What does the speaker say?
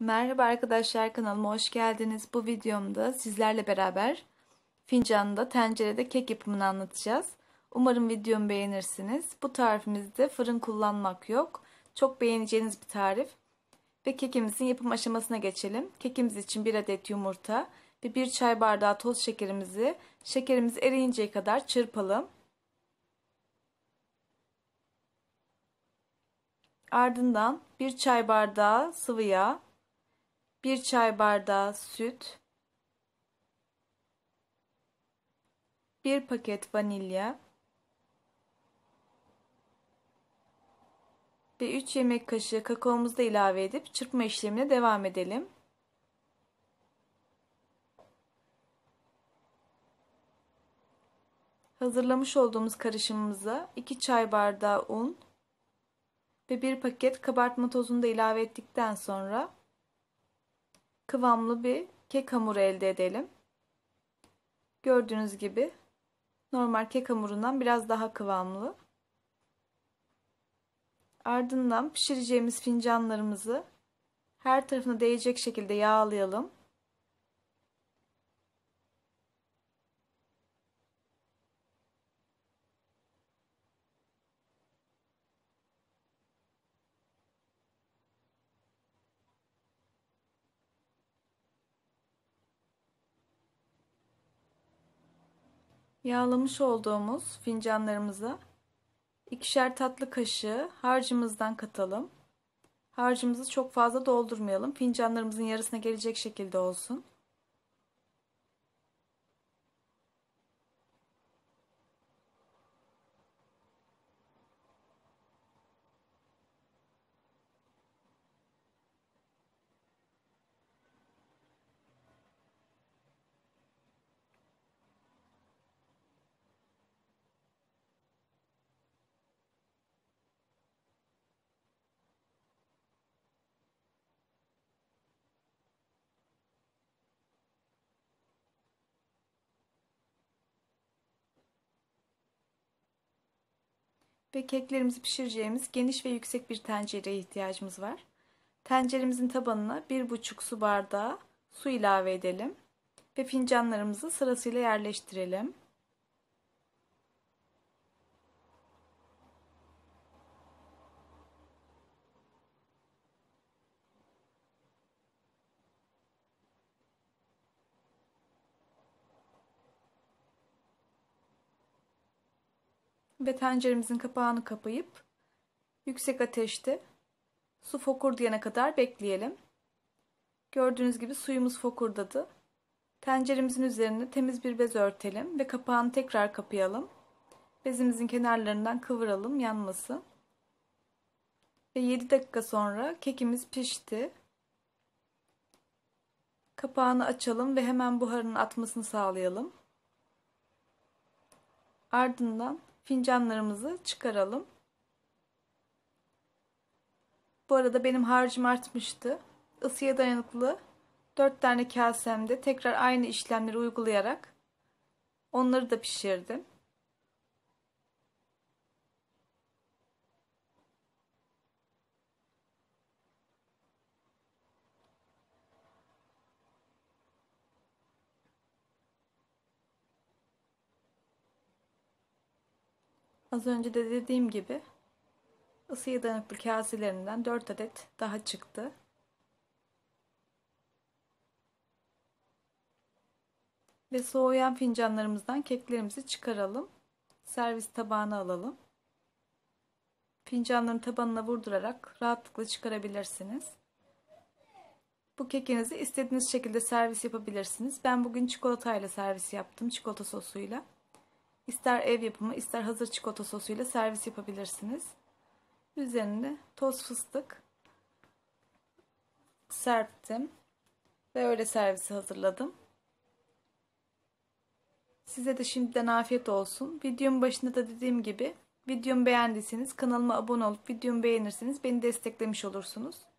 Merhaba arkadaşlar kanalıma hoş geldiniz. Bu videomda sizlerle beraber fincanda tencerede kek yapımını anlatacağız. Umarım videomu beğenirsiniz. Bu tarifimizde fırın kullanmak yok. Çok beğeneceğiniz bir tarif. Ve kekimizin yapım aşamasına geçelim. Kekimiz için 1 adet yumurta ve 1 çay bardağı toz şekerimizi şekerimiz eriyinceye kadar çırpalım. Ardından 1 çay bardağı sıvı yağ 1 çay bardağı süt, 1 paket vanilya ve 3 yemek kaşığı kakaomuzu da ilave edip çırpma işlemine devam edelim. Hazırlamış olduğumuz karışımımıza 2 çay bardağı un ve 1 paket kabartma tozunu da ilave ettikten sonra kıvamlı bir kek hamuru elde edelim. Gördüğünüz gibi normal kek hamurundan biraz daha kıvamlı. Ardından pişireceğimiz fincanlarımızı her tarafına değecek şekilde yağlayalım. Yağlamış olduğumuz fincanlarımıza ikişer tatlı kaşığı harcımızdan katalım. Harcımızı çok fazla doldurmayalım. Fincanlarımızın yarısına gelecek şekilde olsun. ve keklerimizi pişireceğimiz geniş ve yüksek bir tencereye ihtiyacımız var. Tenceremizin tabanına 1,5 su bardağı su ilave edelim ve fincanlarımızı sırasıyla yerleştirelim. ve tenceremizin kapağını kapayıp yüksek ateşte su fokur diyene kadar bekleyelim. Gördüğünüz gibi suyumuz fokurdadı. Tenceremizin üzerine temiz bir bez örtelim ve kapağını tekrar kapayalım. Bezimizin kenarlarından kıvıralım yanmasın. Ve 7 dakika sonra kekimiz pişti. Kapağını açalım ve hemen buharın atmasını sağlayalım. Ardından fincanlarımızı çıkaralım. Bu arada benim harcım artmıştı. Isıya dayanıklı 4 tane kasemde tekrar aynı işlemleri uygulayarak onları da pişirdim. Az önce de dediğim gibi ısıya dayanıklı kaselerinden 4 adet daha çıktı. Ve soğuyan fincanlarımızdan keklerimizi çıkaralım. Servis tabağına alalım. Fincanların tabanına vurdurarak rahatlıkla çıkarabilirsiniz. Bu kekinizi istediğiniz şekilde servis yapabilirsiniz. Ben bugün çikolatayla servis yaptım. Çikolata sosuyla. İster ev yapımı ister hazır çikolata sosuyla servis yapabilirsiniz. Üzerine toz fıstık serptim ve öyle servisi hazırladım. Size de şimdiden afiyet olsun. Videomun başında da dediğim gibi videomu beğendiyseniz kanalıma abone olup videomu beğenirseniz beni desteklemiş olursunuz.